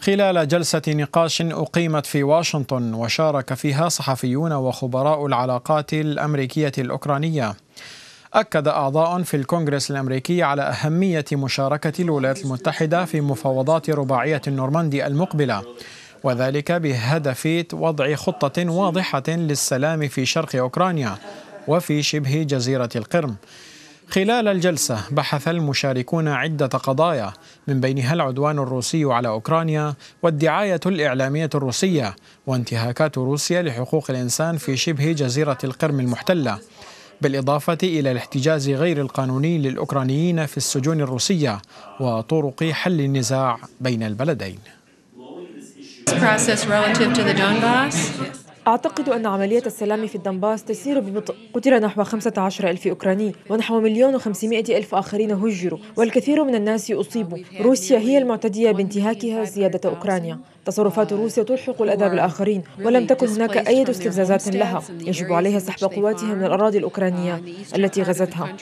خلال جلسة نقاش أقيمت في واشنطن وشارك فيها صحفيون وخبراء العلاقات الأمريكية الأوكرانية أكد أعضاء في الكونغرس الأمريكي على أهمية مشاركة الولايات المتحدة في مفاوضات رباعية النورماندي المقبلة وذلك بهدف وضع خطة واضحة للسلام في شرق أوكرانيا وفي شبه جزيرة القرم خلال الجلسة بحث المشاركون عدة قضايا من بينها العدوان الروسي على أوكرانيا والدعاية الإعلامية الروسية وانتهاكات روسيا لحقوق الإنسان في شبه جزيرة القرم المحتلة بالإضافة إلى الاحتجاز غير القانوني للأوكرانيين في السجون الروسية وطرق حل النزاع بين البلدين أعتقد أن عملية السلام في الدنباس تسير ببطء قتل نحو 15 ألف أوكراني ونحو مليون وخمسمائة ألف آخرين هجروا والكثير من الناس أصيبوا روسيا هي المعتدية بانتهاكها سيادة أوكرانيا تصرفات روسيا تلحق الأذى بالآخرين ولم تكن هناك أي استفزازات لها يجب عليها سحب قواتها من الأراضي الأوكرانية التي غزتها